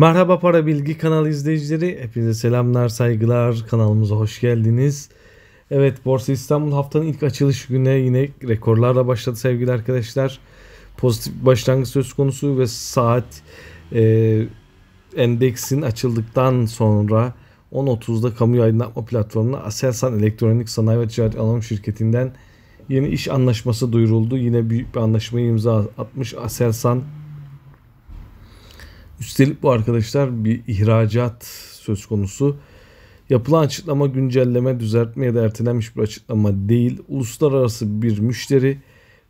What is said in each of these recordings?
Merhaba Para Bilgi kanal izleyicileri. Hepinize selamlar, saygılar. Kanalımıza hoş geldiniz. Evet Borsa İstanbul haftanın ilk açılış gününe yine rekorlarla başladı sevgili arkadaşlar. Pozitif başlangıç söz konusu ve saat e, endeksin açıldıktan sonra 10.30'da kamu yayınlatma platformuna Aselsan Elektronik Sanayi ve Ticaret Anonim Şirketi'nden yeni iş anlaşması duyuruldu. Yine büyük bir anlaşmayı imza atmış Aselsan Üstelik bu arkadaşlar bir ihracat söz konusu. Yapılan açıklama güncelleme, düzeltme ya da ertelenmiş bir açıklama değil. Uluslararası bir müşteri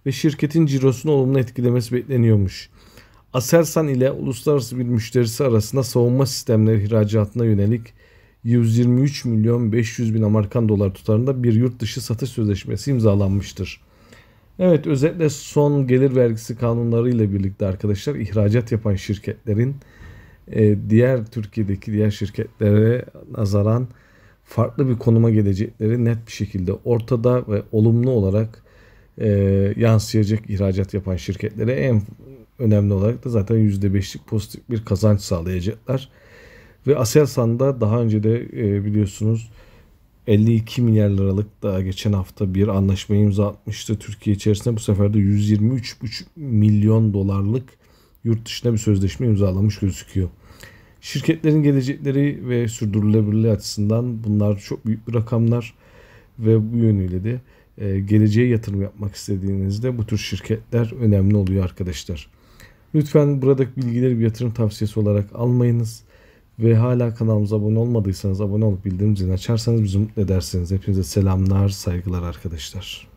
ve şirketin cirosunu olumlu etkilemesi bekleniyormuş. Aselsan ile uluslararası bir müşterisi arasında savunma sistemleri ihracatına yönelik 123 milyon 500 bin Amerikan dolar tutarında bir yurt dışı satış sözleşmesi imzalanmıştır. Evet özetle son gelir vergisi kanunları ile birlikte arkadaşlar ihracat yapan şirketlerin e, diğer Türkiye'deki diğer şirketlere nazaran farklı bir konuma gelecekleri net bir şekilde ortada ve olumlu olarak e, yansıyacak ihracat yapan şirketlere en önemli olarak da zaten %5'lik pozitif bir kazanç sağlayacaklar. Ve Aselsan'da daha önce de e, biliyorsunuz 52 milyar liralık daha geçen hafta bir anlaşma imza atmıştı Türkiye içerisinde. Bu sefer de 123,5 milyon dolarlık yurt dışında bir sözleşme imzalamış gözüküyor. Şirketlerin gelecekleri ve sürdürülebilirliği açısından bunlar çok büyük bir rakamlar ve bu yönüyle de e, geleceğe yatırım yapmak istediğinizde bu tür şirketler önemli oluyor arkadaşlar. Lütfen buradaki bilgileri bir yatırım tavsiyesi olarak almayınız. Ve hala kanalımıza abone olmadıysanız abone olup bildirim zilini açarsanız bizi mutlu edersiniz. Hepinize selamlar, saygılar arkadaşlar.